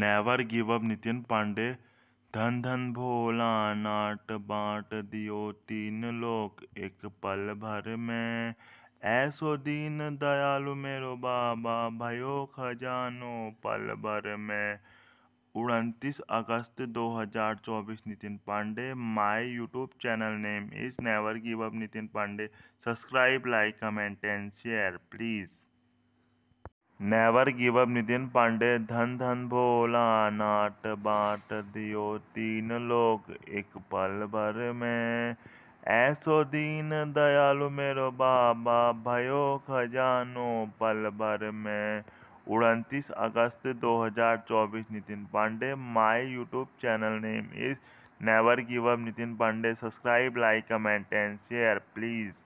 never give up Nitin Pande धन धन भोला नाट बाट दियो तीन लोक एक पल भर में ऐसो दीन दयालु मेरो बाबा भयो खजानो पल भर में उनतीस अगस्त 2024 Nitin Pande my YouTube channel name is never give up Nitin Pande subscribe like comment and share please never give up Nitin Pande धन धन भोला नाट बाट दियो तीन लोग एक पल भर में ऐसो दीन दयालु मेरो बाबा भयो खजानो पल भर में उनतीस अगस्त 2024 Nitin Pande my YouTube channel name is never give up Nitin Pande subscribe like comment and share please